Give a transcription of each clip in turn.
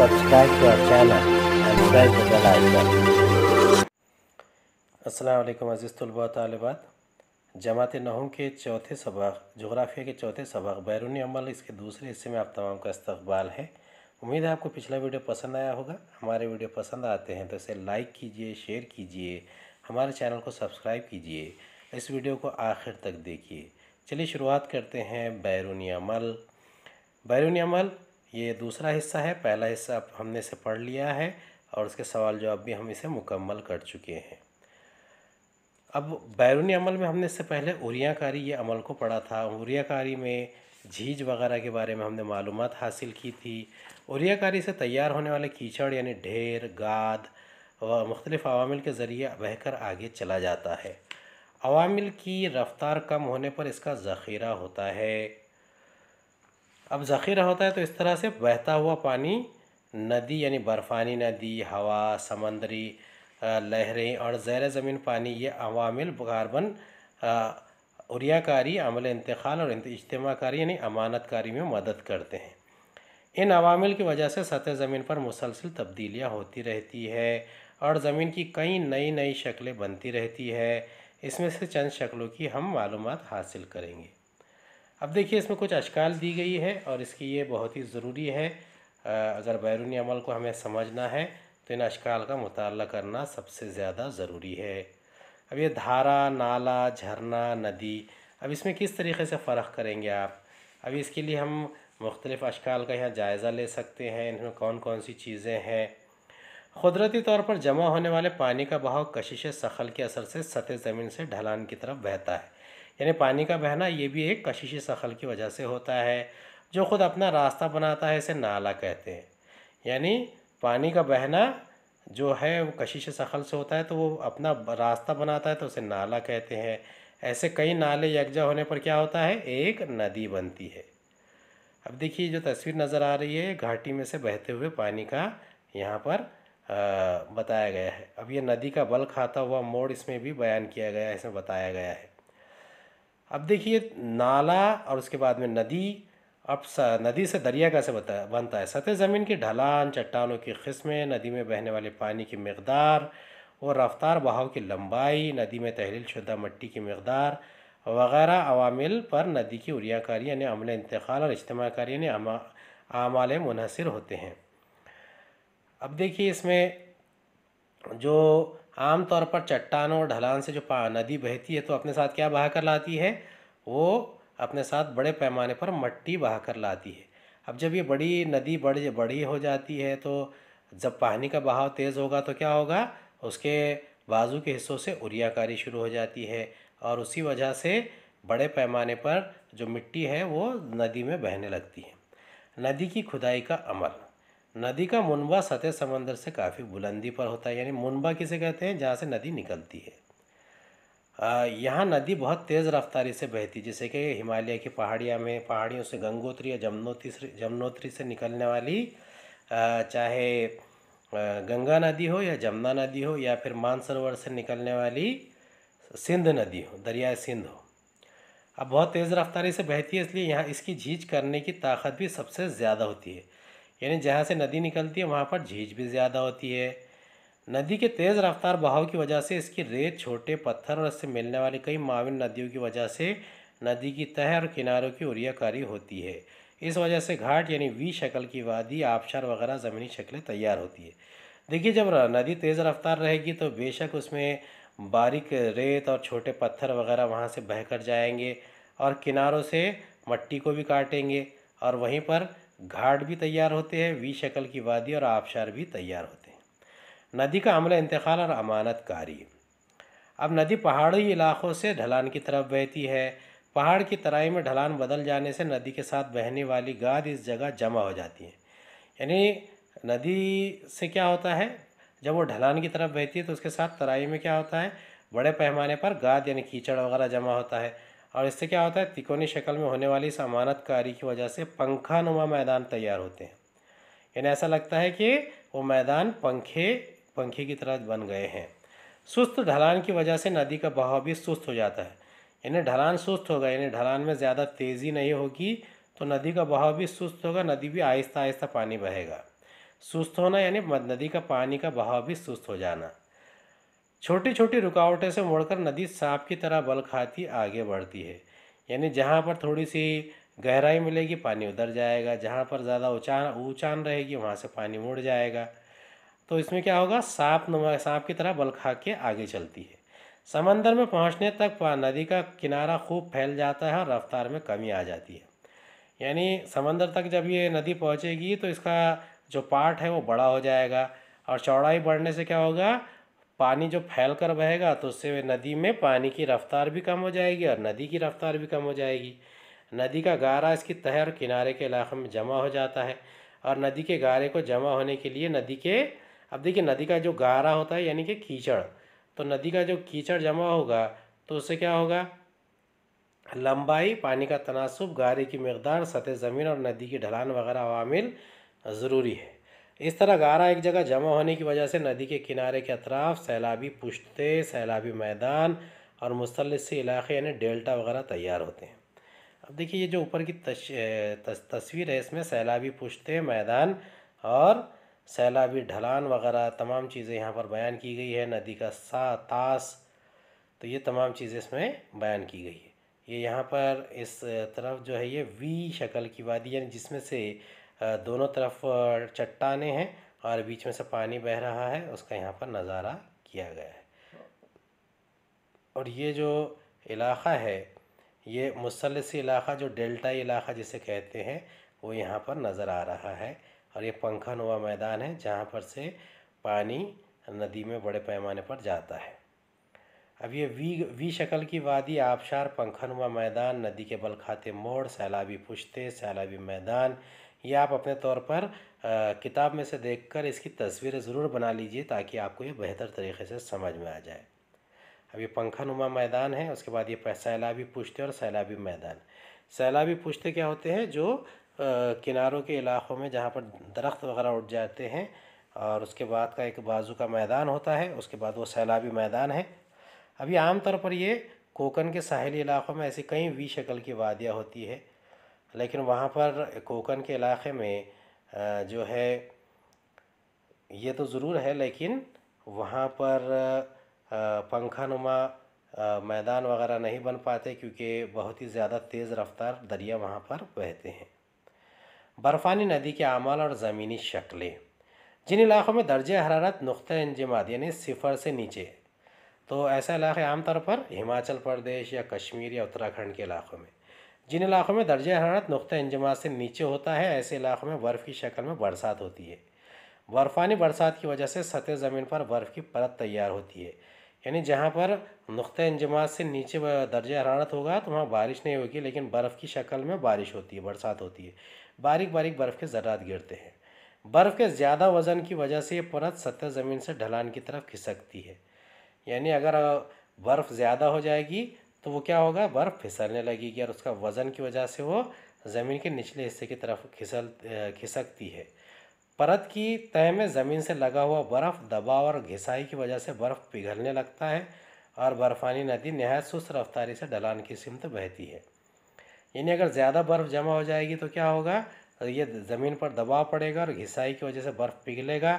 subscribe to जमात नहम के चौथे सबाक जोग्राफिया के चौथे सबाक बैरून अमल इसके दूसरे हिस्से में आप तमाम का इस्तबाल है उम्मीद है आपको पिछला वीडियो पसंद आया होगा हमारे वीडियो पसंद आते हैं तो इसे लाइक कीजिए शेयर कीजिए हमारे चैनल को सब्सक्राइब कीजिए इस वीडियो को आखिर तक देखिए चलिए शुरुआत करते हैं बैरूनी अमल बैरूनी अमल ये दूसरा हिस्सा है पहला हिस्सा हमने इसे पढ़ लिया है और उसके सवाल जवाब भी हम इसे मुकम्मल कर चुके हैं अब बैरूनी अमल में हमने इससे पहले उरियाकारी ये अमल को पढ़ा था उरियाकारी में झीज वगैरह के बारे में हमने मालूम हासिल की थी उरियाकारी से तैयार होने वाले कीचड़ यानी ढेर गाद व मुख्तलिफ़ अवामिल के ज़रिए बहकर आगे चला जाता है अवामिल की रफ़्तार कम होने पर इसका ज़ख़ीरा होता है अब ज़ख़ीरा होता है तो इस तरह से बहता हुआ पानी नदी यानी बर्फ़ानी नदी हवा समंदरी लहरें और ज़ैर ज़मीन पानी ये अवामिल कार्बन उरियाकारी अमल इंतकाल और इजतमाकारी यानी अमानतकारी में मदद करते हैं इन अवामिल की वजह से सतह ज़मीन पर मुसलसल तब्दीलियाँ होती रहती है और ज़मीन की कई नई नई शक्लें बनती रहती है इसमें से चंद शक्लों की हम मालूम हासिल करेंगे अब देखिए इसमें कुछ अशकाल दी गई है और इसकी ये बहुत ही ज़रूरी है अगर बैरूनी अमल को हमें समझना है तो इन अशकाल का मुताल करना सबसे ज़्यादा ज़रूरी है अब ये धारा नाला झरना नदी अब इसमें किस तरीके से फ़र्क करेंगे आप अब इसके लिए हम मुख्तलिफ़ अशकाल का यहाँ जायज़ा ले सकते हैं इनमें कौन कौन सी चीज़ें हैं कुदरती तौर पर जमा होने वाले पानी का बहाव कशिश सखल के असर से सतह ज़मीन से ढलान की तरफ बहता है यानी पानी का बहना ये भी एक कशिश सखल की वजह से होता है जो ख़ुद अपना रास्ता बनाता है इसे नाला कहते हैं यानी पानी का बहना जो है वो कशिश सखल से होता है तो वो अपना रास्ता बनाता है तो उसे नाला कहते हैं ऐसे कई नाले यकजा होने पर क्या होता है एक नदी बनती है अब देखिए जो तस्वीर नज़र आ रही है घाटी में से बहते हुए पानी का यहाँ पर आ, बताया गया है अब ये नदी का बल खाता हुआ मोड़ इसमें भी बयान किया गया है इसमें बताया गया है अब देखिए नाला और उसके बाद में नदी अब नदी से दरिया कैसे बता बनता है सतह ज़मीन की ढलान चट्टानों की किस्में नदी में बहने वाले पानी की मकदार और रफ्तार बहाव की लंबाई नदी में तहलील शुदा मट्टी की मकदार वगैरह अवामिल पर नदी की उरियाकारी यानी अमल इंतकाल और इज्तमाकारी यानी आमाल मुनहसर होते हैं अब देखिए इसमें जो आमतौर पर चट्टानों और ढलान से जो नदी बहती है तो अपने साथ क्या बहा कर लाती है वो अपने साथ बड़े पैमाने पर मट्टी बहा कर लाती है अब जब ये बड़ी नदी बड़ी बड़ी हो जाती है तो जब पानी का बहाव तेज़ होगा तो क्या होगा उसके बाजू के हिस्सों से उरियाकारी शुरू हो जाती है और उसी वजह से बड़े पैमाने पर जो मिट्टी है वो नदी में बहने लगती है नदी की खुदाई का अमल नदी का मुनबा सतह समंदर से काफ़ी बुलंदी पर होता है यानी मुनबा किसे कहते हैं जहाँ से नदी निकलती है यहाँ नदी बहुत तेज़ रफ्तारी से बहती जैसे कि हिमालय की पहाड़ियाँ में पहाड़ियों से गंगोत्री या जमनोत्री से जमनोत्री से निकलने वाली चाहे गंगा नदी हो या जमुना नदी हो या फिर मानसरोवर से निकलने वाली सिंध नदी हो दरियाए सिंध हो अब बहुत तेज़ रफ्तारी से बहती है इसलिए यहाँ इसकी झीझ करने की ताकत भी सबसे ज़्यादा होती है यानी जहाँ से नदी निकलती है वहाँ पर झीझ भी ज़्यादा होती है नदी के तेज़ रफ्तार बहाव की वजह से इसकी रेत छोटे पत्थर और इससे मिलने वाली कई माविन नदियों की वजह से नदी की तह और किनारों की उरियाकारी होती है इस वजह से घाट यानी वी शक्ल की वादी आबशार वगैरह ज़मीनी शक्लें तैयार होती है देखिए जब नदी तेज़ रफ्तार रहेगी तो बेशक उसमें बारीक रेत और छोटे पत्थर वगैरह वहाँ से बह कर जाएंगे और किनारों से मट्टी को भी काटेंगे और वहीं पर घाट भी तैयार होते हैं वी शक्ल की वादी और आबशार भी तैयार होते हैं नदी का अमला इंतकाल और अमानत कारी अब नदी पहाड़ी इलाकों से ढलान की तरफ बहती है पहाड़ की तराई में ढलान बदल जाने से नदी के साथ बहने वाली गाद इस जगह जमा हो जाती है यानी नदी से क्या होता है जब वो ढलान की तरफ बहती है तो उसके साथ तराई में क्या होता है बड़े पैमाने पर गाद यानी कीचड़ वगैरह जमा होता है और इससे क्या होता है तिकोनी शक्ल में होने वाली इस अमानत कारी की वजह से पंखा नुमा मैदान तैयार होते हैं यानी ऐसा लगता है कि वो मैदान पंखे पंखे की तरह बन गए हैं सुस्त ढलान की वजह से नदी का बहाव भी सुस्त हो जाता है यानी ढलान सुस्त होगा यानी ढलान में ज़्यादा तेज़ी नहीं होगी तो नदी का बहाव भी सुस्त होगा नदी भी आहिस्ता आहिस्ता पानी बहेगा सुस्त होना यानी नदी का पानी का बहाव भी सुस्त हो जाना छोटी छोटी रुकावटें से मुड़कर नदी सांप की तरह बल खाती आगे बढ़ती है यानी जहाँ पर थोड़ी सी गहराई मिलेगी पानी उधर जाएगा जहाँ पर ज़्यादा ऊँचा ऊँचान रहेगी वहाँ से पानी मुड़ जाएगा तो इसमें क्या होगा सांप नुमा सांप की तरह बल खा के आगे चलती है समंदर में पहुँचने तक नदी का किनारा खूब फैल जाता है और रफ्तार में कमी आ जाती है यानी समंदर तक जब ये नदी पहुँचेगी तो इसका जो पार्ट है वो बड़ा हो जाएगा और चौड़ाई बढ़ने से क्या होगा पानी जो फैल कर बहेगा तो उससे नदी में पानी की रफ़्तार भी कम हो जाएगी और नदी की रफ़्तार भी कम हो जाएगी नदी का गारा इसकी तह और किनारे के इलाक़े में जमा हो जाता है और नदी के गारे को जमा होने के लिए नदी के अब देखिए नदी का जो गारा होता है यानी कि कीचड़ तो नदी का जो कीचड़ जमा होगा तो उससे क्या होगा लंबाई पानी का तनासब गारे की मकदार सतह ज़मीन और नदी की ढलान वगैरह अवामिल ज़रूरी है इस तरह गारा एक जगह जमा होने की वजह से नदी के किनारे के अतराफ सैलाबी पुश्ते सैलाबी मैदान और से इलाके यानी डेल्टा वगैरह तैयार होते हैं अब देखिए ये जो ऊपर की तस, तस, तस्वीर है इसमें सैलाबी पुश्ते मैदान और सैलाबी ढलान वगैरह तमाम चीज़ें यहाँ पर बयान की गई है नदी का सा तास तो ये तमाम चीज़ें इसमें बयान की गई है ये यहाँ पर इस तरफ जो है ये वी शक्ल की वादी यानी जिसमें से दोनों तरफ चट्टाने हैं और बीच में से पानी बह रहा है उसका यहाँ पर नज़ारा किया गया है और ये जो इलाक़ा है ये मुसलसी इलाक़ा जो डेल्टा इलाक़ा जिसे कहते हैं वो यहाँ पर नज़र आ रहा है और ये पंखा नुमा मैदान है जहाँ पर से पानी नदी में बड़े पैमाने पर जाता है अब ये वी वी शक्ल की वादी आबशार पंखनुमा मैदान नदी के बल खाते मोड़ सैलाबी पुश्ते सैलाबी मैदान ये आप अपने तौर पर किताब में से देखकर इसकी तस्वीरें ज़रूर बना लीजिए ताकि आपको ये बेहतर तरीके से समझ में आ जाए अब ये पंखा नुमा मैदान है उसके बाद ये सैलाबी पुश्ते और सैलाबी मैदान सैलाबी पुश्ते क्या होते हैं जो किनारों के इलाक़ों में जहाँ पर दरख्त वगैरह उठ जाते हैं और उसके बाद का एक बाजू का मैदान होता है उसके बाद वो सैलाबी मैदान है अभी आमतौर पर ये कोकन के साहली इलाक़ों में ऐसी कई वी शक्ल की वादियाँ होती है लेकिन वहाँ पर कोकन के इलाक़े में जो है ये तो ज़रूर है लेकिन वहाँ पर पंखा नुमा मैदान वगैरह नहीं बन पाते क्योंकि बहुत ही ज़्यादा तेज़ रफ्तार दरिया वहाँ पर बहते हैं बर्फ़ानी नदी के अमाल और ज़मीनी शक्लें जिन इलाक़ों में दर्ज हरारत नुक़ इंजमाद यानी सिफर से नीचे तो ऐसा इलाक़े आमतौर पर हिमाचल प्रदेश या कश्मीर या उत्तराखंड के इलाक़ों में जिन इलाक़ों में दर्ज हरारत नुक़ इंजमा से नीचे होता है ऐसे इलाक़ों में बर्फ़ की शक्ल में बरसात होती है बर्फ़ानी बरसात की वजह से सतह ज़मीन पर बर्फ़ की परत तैयार होती है यानी जहाँ पर नुक़ इंजमा से नीचे दर्ज हरारत होगा तो वहाँ बारिश नहीं होगी लेकिन बर्फ़ की शक्ल में बारिश होती है बरसात होती है बारीक बारीक बर्फ़ के ज़रात गिरते हैं बर्फ़ के ज़्यादा वज़न की वजह से ये परत सतह ज़मीन से ढलान की तरफ खिसकती है यानी अगर बर्फ़ ज़्यादा हो जाएगी तो वो क्या होगा बर्फ़ फिसलने लगेगी और उसका वज़न की वजह से वो ज़मीन के निचले हिस्से की तरफ खिसल खिसकती है परत की तह में ज़मीन से लगा हुआ बर्फ़ दबाव और घिसाई की वजह से बर्फ़ पिघलने लगता है और बर्फ़ानी नदी नहायत सुस्त रफ्तारी से ढलान की सिमत बहती है यानी अगर ज़्यादा बर्फ़ जमा हो जाएगी तो क्या होगा ये ज़मीन पर दबाव पड़ेगा और घिसाई की वजह से बर्फ़ पिघलेगा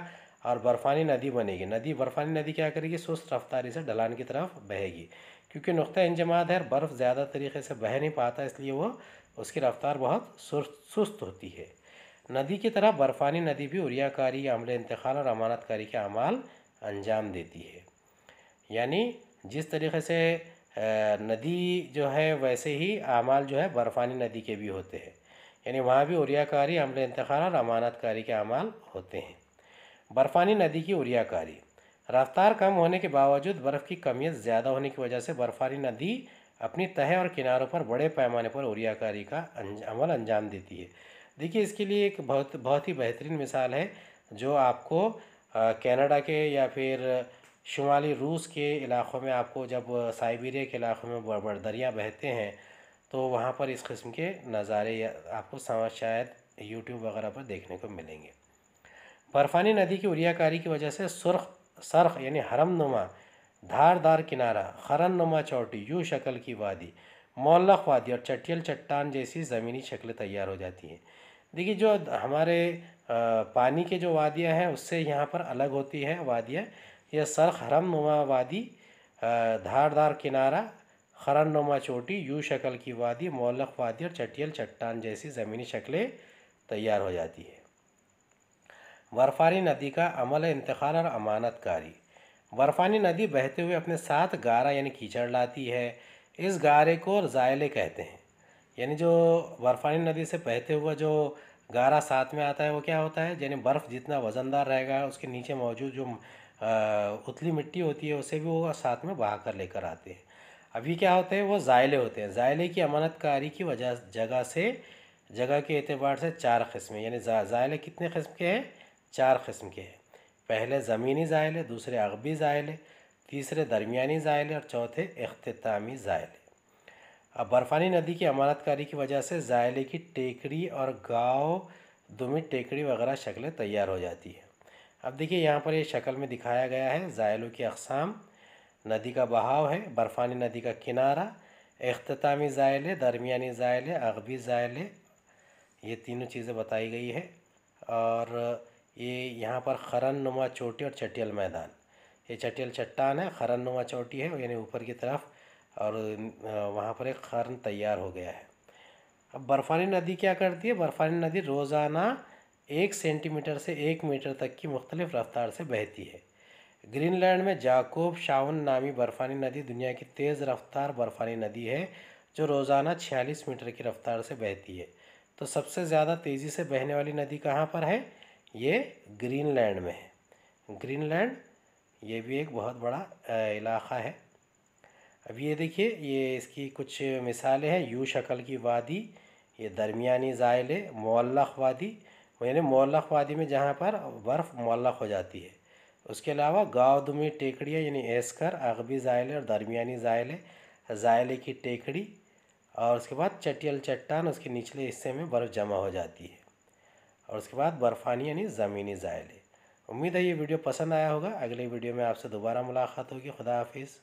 और बर्फ़ानी नदी बनेगी नदी बर्फ़ानी नदी क्या करेगी सुस्त रफ्तारी से ढलान की तरफ बहेगी क्योंकि नुक़ इंजमाद है और बर्फ़ ज़्यादा तरीके से बह नहीं पाता इसलिए वह उसकी रफ़्तार बहुत सुस्त होती है नदी की तरह बर्फ़ानी नदी भी उरियाकारी अमल इंतकाल और अमानतकारी के अमाल अंजाम देती है यानी जिस तरीके से नदी जो है वैसे ही अमाल जो है बर्फ़ानी नदी के भी होते हैं यानी वहाँ भी उरियाकारी अमल इंतकाल और अमानतकारी के अमाल होते हैं बर्फ़ानी नदी की उरियाकारी रफ्तार कम होने के बावजूद बर्फ़ की कमियत ज़्यादा होने की वजह से बर्फ़ारी नदी अपनी तह और किनारों पर बड़े पैमाने पर उरियाकारी का अमल अंजाम देती है देखिए इसके लिए एक बहुत बहुत ही बेहतरीन मिसाल है जो आपको कनाडा के या फिर शुमाली रूस के इलाक़ों में आपको जब साइबेरिया के इलाक़ों में बड़ दरिया बहते हैं तो वहाँ पर इस किस्म के नज़ारे आपको समझ शायद यूट्यूब वगैरह पर देखने को मिलेंगे बर्फ़ानी नदी की उरियाकारी की वजह से सुर्ख सर्ख यानी हरम नुमा धार दार किनारा खरन नुमा चौटी यू शक्ल की वादी मौलख वादी और चटियल चट्टान जैसी ज़मीनी शक्ल तैयार हो जाती है देखिए जो हमारे पानी के जो वादियाँ हैं उससे यहाँ पर अलग होती है वादियाँ यह सर्ख हरम नुमा वादी धारदार किनारा खरन नुमा चोटी यू शक्ल की वादी मोलक वादी और चटियल चट्टान जैसी ज़मीनी शक्लें तैयार हो जाती है बर्फ़ानी नदी का अमल इंतकाल और अमानत कारी बर्फ़ानी नदी बहते हुए अपने साथ गारा यानी कीचड़ लाती है इस गारे को ज़ायले कहते हैं यानी जो बर्फ़ानी नदी से बहते हुआ जो गारा साथ में आता है वो क्या होता है यानी बर्फ़ जितना वज़नदार रहेगा उसके नीचे मौजूद जो उतली मिट्टी होती है उसे भी वो साथ में बहा कर लेकर आते हैं अभी क्या होते हैं वो ज़ायले होते हैं ज़ायले की अमानत कारी की वजह जगह से जगह के अतबार से चार कस्में यानी ज़ायले कितने कस्म के हैं चार किस्म के हैं पहले ज़मीनी ज़ायल है दूसरे अगबी ज़ायल है तीसरे दरमियानी ज़ायल है और चौथे अख्तामी ज़ायल है अब बर्फ़ानी नदी की अमानतकारी की वजह से ज़ायले की टेकड़ी और गाँव दुमित टेकड़ी वगैरह शक्लें तैयार हो जाती हैं अब देखिए यहाँ पर ये शक्ल में दिखाया गया है ज़ायलों की अकसाम नदी का बहाव है बर्फ़ानी नदी का किनारा अख्तामी ज़ायल है दरमियानी ज़ायल है अगबी ज़ायल है ये तीनों चीज़ें बताई गई है और ये यहाँ पर खरन नुमा चोटी और चटियल मैदान ये चटियल चट्टान है खरन नुमा चोटी है यानी ऊपर की तरफ और वहाँ पर एक खरन तैयार हो गया है अब बर्फ़ानी नदी क्या करती है बर्फ़ानी नदी रोज़ाना एक सेंटीमीटर से एक मीटर तक की मुख्तलिफ रफ्तार से बहती है ग्रीनलैंड में जाकोब शावन नामी बर्फ़ानी नदी दुनिया की तेज़ रफ्तार बर्फ़ानी नदी है जो रोज़ाना छियालीस मीटर की रफ्तार से बहती है तो सबसे ज़्यादा तेज़ी से बहने वाली नदी कहाँ पर है ये ग्रीनलैंड में है ग्रीनलैंड ये भी एक बहुत बड़ा इलाक़ा है अब ये देखिए ये इसकी कुछ मिसालें हैं यू शक्ल की वादी ये दरमियानी जायले मोल्लख वादी यानी मोल्लख वादी में जहाँ पर बर्फ़ मोल्लख हो जाती है उसके अलावा गाँव दुमी टेकड़ियाँ यानी एस्कर अगबी जायले और दरमियानी जायले जायले की टेकड़ी और उसके बाद चटियल चट्टान उसके निचले हिस्से में बर्फ़ जमा हो जाती है और उसके बाद बर्फ़ानी यानी ज़मीनी जायले उम्मीद है ये वीडियो पसंद आया होगा अगले वीडियो में आपसे दोबारा मुलाकात होगी खुदा हाफिज़